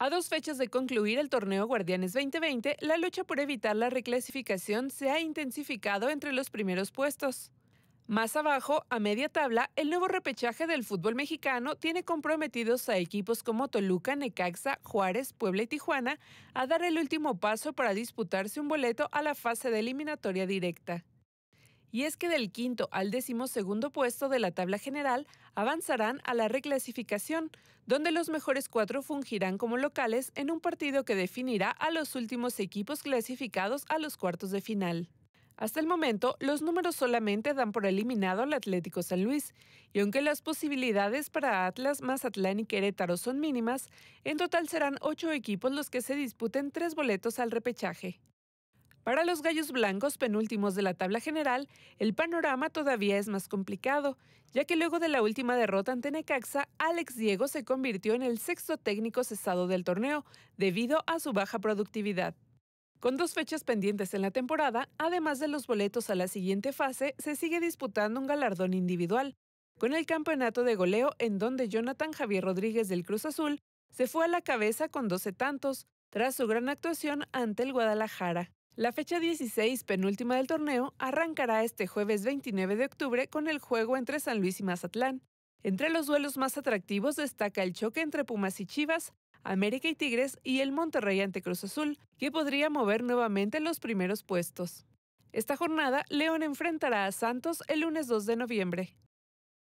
A dos fechas de concluir el torneo Guardianes 2020, la lucha por evitar la reclasificación se ha intensificado entre los primeros puestos. Más abajo, a media tabla, el nuevo repechaje del fútbol mexicano tiene comprometidos a equipos como Toluca, Necaxa, Juárez, Puebla y Tijuana a dar el último paso para disputarse un boleto a la fase de eliminatoria directa y es que del quinto al décimo segundo puesto de la tabla general avanzarán a la reclasificación, donde los mejores cuatro fungirán como locales en un partido que definirá a los últimos equipos clasificados a los cuartos de final. Hasta el momento, los números solamente dan por eliminado al Atlético San Luis, y aunque las posibilidades para Atlas, Mazatlán y Querétaro son mínimas, en total serán ocho equipos los que se disputen tres boletos al repechaje. Para los gallos blancos penúltimos de la tabla general, el panorama todavía es más complicado, ya que luego de la última derrota ante Necaxa, Alex Diego se convirtió en el sexto técnico cesado del torneo, debido a su baja productividad. Con dos fechas pendientes en la temporada, además de los boletos a la siguiente fase, se sigue disputando un galardón individual, con el campeonato de goleo en donde Jonathan Javier Rodríguez del Cruz Azul se fue a la cabeza con 12 tantos, tras su gran actuación ante el Guadalajara. La fecha 16, penúltima del torneo, arrancará este jueves 29 de octubre con el juego entre San Luis y Mazatlán. Entre los duelos más atractivos destaca el choque entre Pumas y Chivas, América y Tigres y el Monterrey ante Cruz Azul, que podría mover nuevamente los primeros puestos. Esta jornada, León enfrentará a Santos el lunes 2 de noviembre.